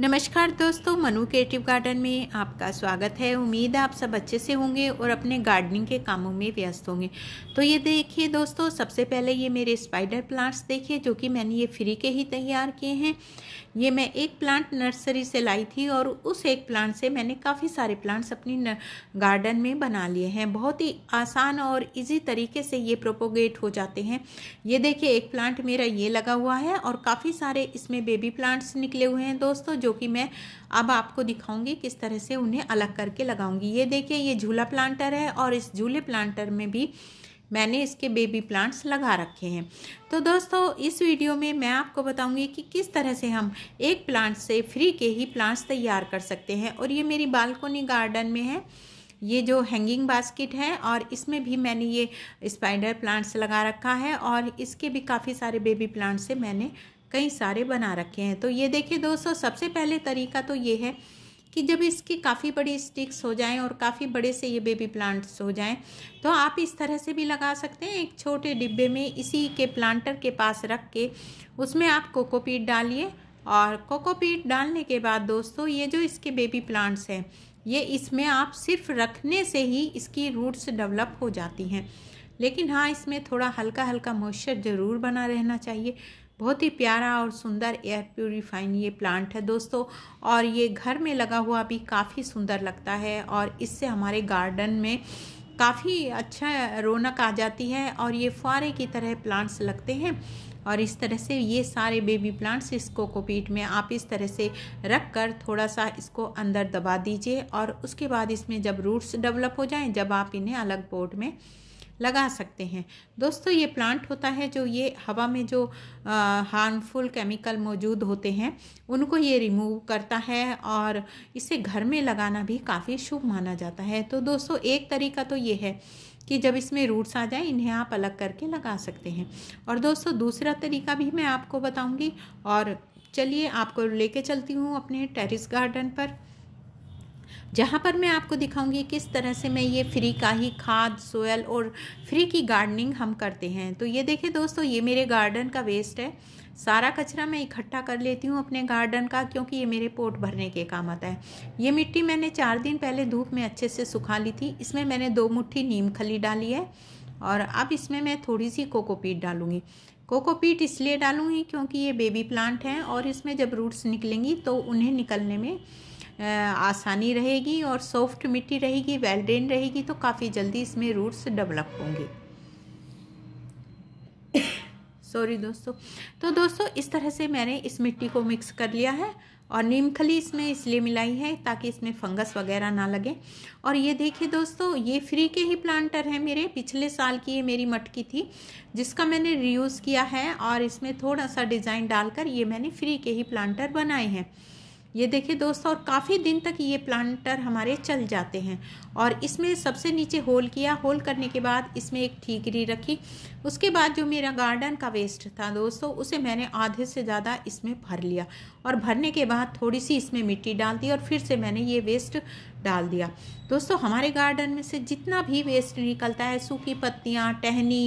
नमस्कार दोस्तों Manu creative garden में आपका स्वागत है उम्मीद है आप सब अच्छे से होंगे और अपने गार्डनिंग के कामों में व्यस्त होंगे तो ये देखिए दोस्तों सबसे पहले ये मेरे स्पाइडर प्लांट्स देखिए जो कि मैंने ये फ्री के ही तैयार किए हैं ये मैं एक प्लांट नर्सरी से लाई थी और उस एक प्लांट से मैंने काफ़ी सारे प्लांट्स अपनी गार्डन में बना लिए हैं बहुत ही आसान और ईजी तरीके से ये प्रोपोगेट हो जाते हैं ये देखिए एक प्लांट मेरा ये लगा हुआ है और काफ़ी सारे इसमें बेबी प्लांट्स निकले हुए हैं दोस्तों जो कि मैं अब आपको दिखाऊंगी किस तरह से उन्हें अलग करके लगाऊंगी ये देखिए ये झूला प्लांटर है और इस झूले प्लांटर में भी मैंने इसके बेबी प्लांट्स लगा रखे हैं तो दोस्तों इस वीडियो में मैं आपको बताऊंगी कि किस तरह से हम एक प्लांट से फ्री के ही प्लांट्स तैयार कर सकते हैं और ये मेरी बालकोनी गार्डन में है ये जो हैंगिंग बास्केट है और इसमें भी मैंने ये स्पाइडर प्लांट्स लगा रखा है और इसके भी काफ़ी सारे बेबी प्लांट्स से मैंने कई सारे बना रखे हैं तो ये देखिए दोस्तों सबसे पहले तरीका तो ये है कि जब इसकी काफ़ी बड़ी स्टिक्स हो जाएं और काफ़ी बड़े से ये बेबी प्लांट्स हो जाएं तो आप इस तरह से भी लगा सकते हैं एक छोटे डिब्बे में इसी के प्लांटर के पास रख के उसमें आप कोकोपीट डालिए और कोकोपीट डालने के बाद दोस्तों ये जो इसके बेबी प्लांट्स हैं ये इसमें आप सिर्फ रखने से ही इसकी रूट्स डेवलप हो जाती हैं लेकिन हाँ इसमें थोड़ा हल्का हल्का मॉइस्चर ज़रूर बना रहना चाहिए बहुत ही प्यारा और सुंदर एयर प्योरीफाइन ये प्लांट है दोस्तों और ये घर में लगा हुआ भी काफ़ी सुंदर लगता है और इससे हमारे गार्डन में काफ़ी अच्छा रौनक आ जाती है और ये फुहारे की तरह प्लांट्स लगते हैं और इस तरह से ये सारे बेबी प्लांट्स इसको कोकोपीट में आप इस तरह से रख कर थोड़ा सा इसको अंदर दबा दीजिए और उसके बाद इसमें जब रूट्स डेवलप हो जाएं जब आप इन्हें अलग पोर्ट में लगा सकते हैं दोस्तों ये प्लांट होता है जो ये हवा में जो हार्मफुल केमिकल मौजूद होते हैं उनको ये रिमूव करता है और इसे घर में लगाना भी काफ़ी शुभ माना जाता है तो दोस्तों एक तरीका तो ये है कि जब इसमें रूट्स आ जाए इन्हें आप अलग करके लगा सकते हैं और दोस्तों दूसरा तरीका भी मैं आपको बताऊँगी और चलिए आपको लेके चलती हूँ अपने टेरिस गार्डन पर जहाँ पर मैं आपको दिखाऊंगी किस तरह से मैं ये फ्री का ही खाद सोयल और फ्री की गार्डनिंग हम करते हैं तो ये देखें दोस्तों ये मेरे गार्डन का वेस्ट है सारा कचरा मैं इकट्ठा कर लेती हूँ अपने गार्डन का क्योंकि ये मेरे पोट भरने के काम आता है ये मिट्टी मैंने चार दिन पहले धूप में अच्छे से सुखा ली थी इसमें मैंने दो मुट्ठी नीम खली डाली है और अब इसमें मैं थोड़ी सी कोकोपीट डालूंगी कोकोपीट इसलिए ही क्योंकि ये बेबी प्लांट हैं और इसमें जब रूट्स निकलेंगी तो उन्हें निकलने में आसानी रहेगी और सॉफ्ट मिट्टी रहेगी वेल ड्रेन रहेगी तो काफ़ी जल्दी इसमें रूट्स डेवलप होंगे सॉरी दोस्तों तो दोस्तों इस तरह से मैंने इस मिट्टी को मिक्स कर लिया है और नीमखली इसमें इसलिए मिलाई है ताकि इसमें फंगस वगैरह ना लगे और ये देखिए दोस्तों ये फ्री के ही प्लांटर हैं मेरे पिछले साल की ये मेरी मटकी थी जिसका मैंने रीयूज़ किया है और इसमें थोड़ा सा डिज़ाइन डालकर ये मैंने फ्री के ही प्लांटर बनाए हैं ये देखिए दोस्तों और काफ़ी दिन तक ये प्लांटर हमारे चल जाते हैं और इसमें सबसे नीचे होल किया होल करने के बाद इसमें एक ठीकरी रखी उसके बाद जो मेरा गार्डन का वेस्ट था दोस्तों उसे मैंने आधे से ज़्यादा इसमें भर लिया और भरने के बाद थोड़ी सी इसमें मिट्टी डाल दी और फिर से मैंने ये वेस्ट डाल दिया दोस्तों हमारे गार्डन में से जितना भी वेस्ट निकलता है सूखी पत्तियाँ टहनी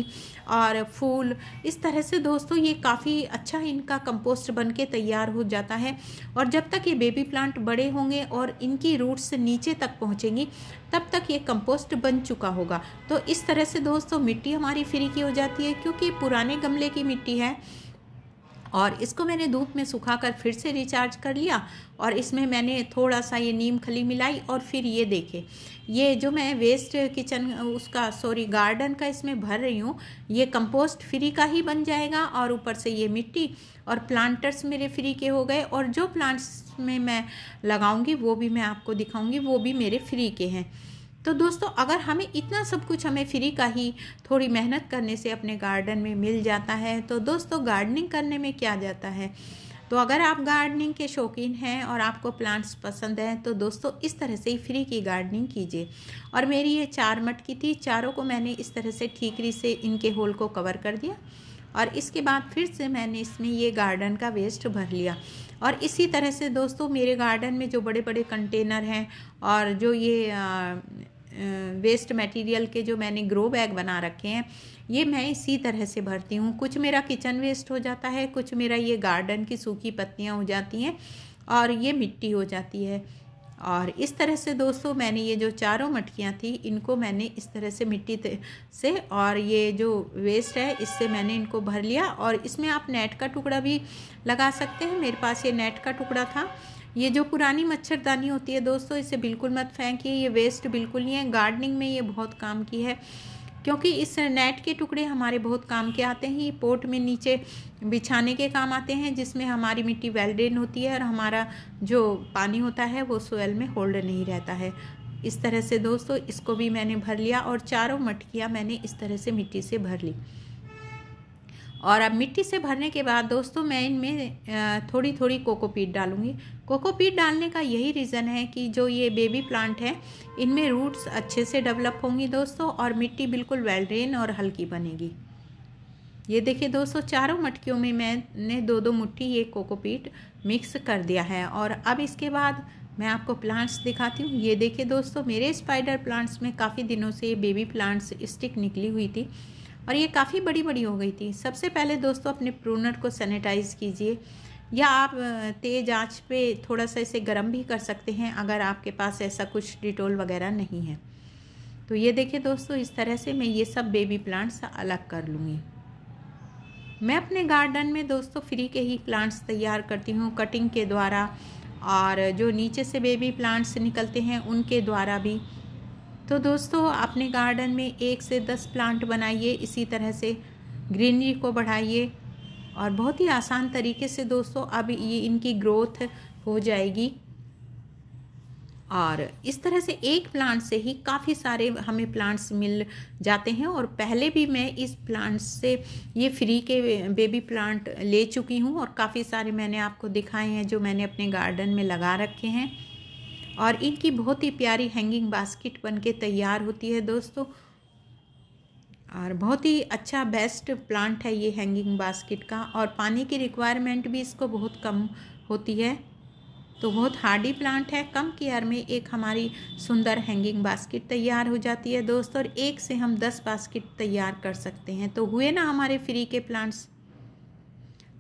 और फूल इस तरह से दोस्तों ये काफ़ी अच्छा इनका कंपोस्ट बन के तैयार हो जाता है और जब तक ये बेबी प्लांट बड़े होंगे और इनकी रूट्स नीचे तक पहुँचेंगी तब तक ये कंपोस्ट बन चुका होगा तो इस तरह से दोस्तों मिट्टी हमारी फ्री की हो जाती है क्योंकि पुराने गमले की मिट्टी है और इसको मैंने धूप में सुखा कर फिर से रिचार्ज कर लिया और इसमें मैंने थोड़ा सा ये नीम खली मिलाई और फिर ये देखे ये जो मैं वेस्ट किचन उसका सॉरी गार्डन का इसमें भर रही हूँ ये कंपोस्ट फ्री का ही बन जाएगा और ऊपर से ये मिट्टी और प्लांटर्स मेरे फ्री के हो गए और जो प्लांट्स में मैं लगाऊंगी वो भी मैं आपको दिखाऊंगी वो भी मेरे फ्री के हैं तो दोस्तों अगर हमें इतना सब कुछ हमें फ्री का ही थोड़ी मेहनत करने से अपने गार्डन में मिल जाता है तो दोस्तों गार्डनिंग करने में क्या जाता है तो अगर आप गार्डनिंग के शौकीन हैं और आपको प्लांट्स पसंद हैं तो दोस्तों इस तरह से ही फ्री की गार्डनिंग कीजिए और मेरी ये चार मटकी थी चारों को मैंने इस तरह से ठीकरी से इनके होल को कवर कर दिया और इसके बाद फिर से मैंने इसमें ये गार्डन का वेस्ट भर लिया और इसी तरह से दोस्तों मेरे गार्डन में जो बड़े बड़े कंटेनर हैं और जो ये आ, वेस्ट मटेरियल के जो मैंने ग्रो बैग बना रखे हैं ये मैं इसी तरह से भरती हूँ कुछ मेरा किचन वेस्ट हो जाता है कुछ मेरा ये गार्डन की सूखी पत्तियाँ हो जाती हैं और ये मिट्टी हो जाती है और इस तरह से दोस्तों मैंने ये जो चारों मटकियाँ थी इनको मैंने इस तरह से मिट्टी से और ये जो वेस्ट है इससे मैंने इनको भर लिया और इसमें आप नेट का टुकड़ा भी लगा सकते हैं मेरे पास ये नेट का टुकड़ा था ये जो पुरानी मच्छरदानी होती है दोस्तों इसे बिल्कुल मत फेंकिए ये वेस्ट बिल्कुल नहीं है गार्डनिंग में ये बहुत काम की है क्योंकि इस नेट के टुकड़े हमारे बहुत काम के आते हैं ये पोर्ट में नीचे बिछाने के काम आते हैं जिसमें हमारी मिट्टी वेल ड्रेन होती है और हमारा जो पानी होता है वो सोयल में होल्ड नहीं रहता है इस तरह से दोस्तों इसको भी मैंने भर लिया और चारों मटकियाँ मैंने इस तरह से मिट्टी से भर ली और अब मिट्टी से भरने के बाद दोस्तों मैं इनमें थोड़ी थोड़ी कोकोपीट डालूंगी कोकोपीट डालने का यही रीज़न है कि जो ये बेबी प्लांट है इनमें रूट्स अच्छे से डेवलप होंगी दोस्तों और मिट्टी बिल्कुल वेल ड्रेन और हल्की बनेगी ये देखिए दोस्तों चारों मटकियों में मैंने दो दो मुट्ठी ये कोकोपीट मिक्स कर दिया है और अब इसके बाद मैं आपको प्लांट्स दिखाती हूँ ये देखिए दोस्तों मेरे स्पाइडर प्लांट्स में काफ़ी दिनों से ये बेबी प्लांट्स स्टिक निकली हुई थी और ये काफ़ी बड़ी बड़ी हो गई थी सबसे पहले दोस्तों अपने प्रूनर को सैनिटाइज़ कीजिए या आप तेज़ आंच पे थोड़ा सा इसे गर्म भी कर सकते हैं अगर आपके पास ऐसा कुछ डिटोल वगैरह नहीं है तो ये देखिए दोस्तों इस तरह से मैं ये सब बेबी प्लांट्स अलग कर लूँगी मैं अपने गार्डन में दोस्तों फ्री के ही प्लांट्स तैयार करती हूँ कटिंग के द्वारा और जो नीचे से बेबी प्लांट्स निकलते हैं उनके द्वारा भी तो दोस्तों अपने गार्डन में एक से दस प्लांट बनाइए इसी तरह से ग्रीनरी को बढ़ाइए और बहुत ही आसान तरीके से दोस्तों अब ये इनकी ग्रोथ हो जाएगी और इस तरह से एक प्लांट से ही काफ़ी सारे हमें प्लांट्स मिल जाते हैं और पहले भी मैं इस प्लांट से ये फ्री के बेबी प्लांट ले चुकी हूँ और काफ़ी सारे मैंने आपको दिखाए हैं जो मैंने अपने गार्डन में लगा रखे हैं और इनकी बहुत ही प्यारी हैंगिंग बास्केट बन के तैयार होती है दोस्तों और बहुत ही अच्छा बेस्ट प्लांट है ये हैंगिंग बास्केट का और पानी की रिक्वायरमेंट भी इसको बहुत कम होती है तो बहुत हार्डी प्लांट है कम केयर में एक हमारी सुंदर हैंगिंग बास्केट तैयार हो जाती है दोस्तों और एक से हम दस बास्केट तैयार कर सकते हैं तो हुए ना हमारे फ्री के प्लांट्स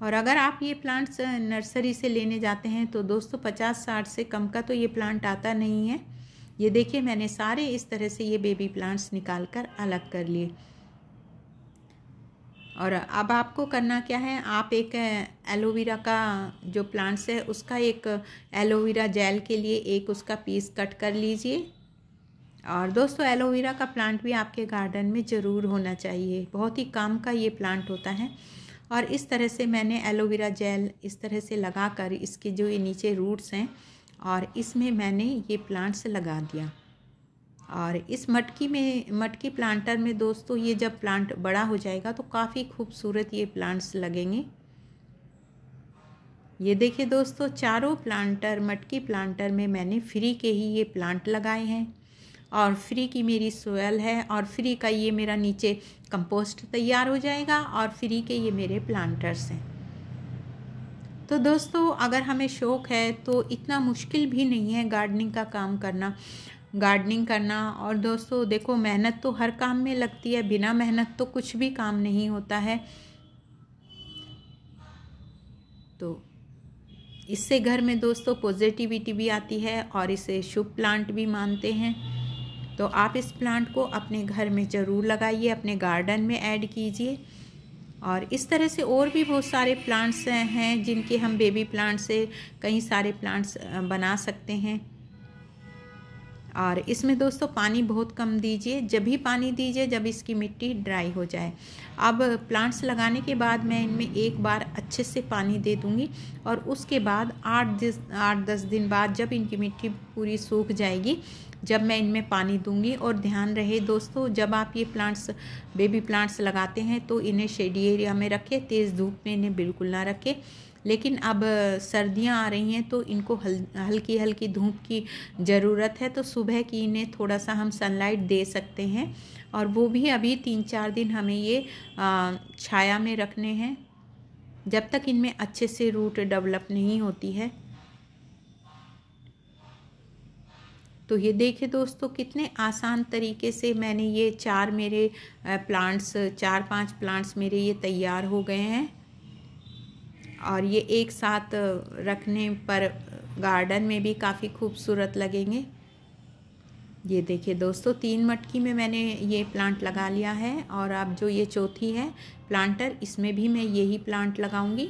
और अगर आप ये प्लांट्स नर्सरी से लेने जाते हैं तो दोस्तों पचास साठ से कम का तो ये प्लांट आता नहीं है ये देखिए मैंने सारे इस तरह से ये बेबी प्लांट्स निकाल कर अलग कर लिए और अब आपको करना क्या है आप एक एलोवेरा का जो प्लांट्स है उसका एक एलोवेरा जेल के लिए एक उसका पीस कट कर लीजिए और दोस्तों एलोवेरा का प्लांट भी आपके गार्डन में ज़रूर होना चाहिए बहुत ही काम का ये प्लांट होता है और इस तरह से मैंने एलोवेरा जेल इस तरह से लगा कर इसके जो ये नीचे रूट्स हैं और इसमें मैंने ये प्लांट्स लगा दिया और इस मटकी में मटकी प्लांटर में दोस्तों ये जब प्लांट बड़ा हो जाएगा तो काफ़ी खूबसूरत ये प्लांट्स लगेंगे ये देखिए दोस्तों चारों प्लांटर मटकी प्लांटर में मैंने फ्री के ही ये प्लांट लगाए हैं और फ्री की मेरी सोयल है और फ्री का ये मेरा नीचे कंपोस्ट तैयार हो जाएगा और फ्री के ये मेरे प्लांटर्स हैं तो दोस्तों अगर हमें शौक़ है तो इतना मुश्किल भी नहीं है गार्डनिंग का काम करना गार्डनिंग करना और दोस्तों देखो मेहनत तो हर काम में लगती है बिना मेहनत तो कुछ भी काम नहीं होता है तो इससे घर में दोस्तों पॉजिटिविटी भी आती है और इसे शुभ प्लांट भी मानते हैं तो आप इस प्लांट को अपने घर में ज़रूर लगाइए अपने गार्डन में ऐड कीजिए और इस तरह से और भी बहुत सारे प्लांट्स हैं जिनके हम बेबी प्लांट से कई सारे प्लांट्स बना सकते हैं और इसमें दोस्तों पानी बहुत कम दीजिए जब भी पानी दीजिए जब इसकी मिट्टी ड्राई हो जाए अब प्लांट्स लगाने के बाद मैं इनमें एक बार अच्छे से पानी दे दूँगी और उसके बाद आठ दिन आठ दस दिन बाद जब इनकी मिट्टी पूरी सूख जाएगी जब मैं इनमें पानी दूंगी और ध्यान रहे दोस्तों जब आप ये प्लांट्स बेबी प्लांट्स लगाते हैं तो इन्हें शेडी एरिया में रखें तेज़ धूप में इन्हें बिल्कुल ना रखें लेकिन अब सर्दियां आ रही हैं तो इनको हल हल्की हल्की धूप की ज़रूरत है तो सुबह की इन्हें थोड़ा सा हम सनलाइट दे सकते हैं और वो भी अभी तीन चार दिन हमें ये छाया में रखने हैं जब तक इनमें अच्छे से रूट डेवलप नहीं होती है तो ये देखिए दोस्तों कितने आसान तरीके से मैंने ये चार मेरे प्लांट्स चार पांच प्लांट्स मेरे ये तैयार हो गए हैं और ये एक साथ रखने पर गार्डन में भी काफ़ी खूबसूरत लगेंगे ये देखिए दोस्तों तीन मटकी में मैंने ये प्लांट लगा लिया है और अब जो ये चौथी है प्लांटर इसमें भी मैं यही प्लांट लगाऊंगी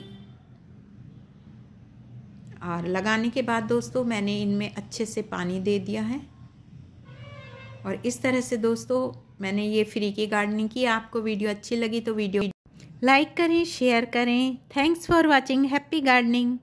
और लगाने के बाद दोस्तों मैंने इनमें अच्छे से पानी दे दिया है और इस तरह से दोस्तों मैंने ये फ्री की गार्डनिंग की आपको वीडियो अच्छी लगी तो वीडियो लाइक करें शेयर करें thanks for watching happy gardening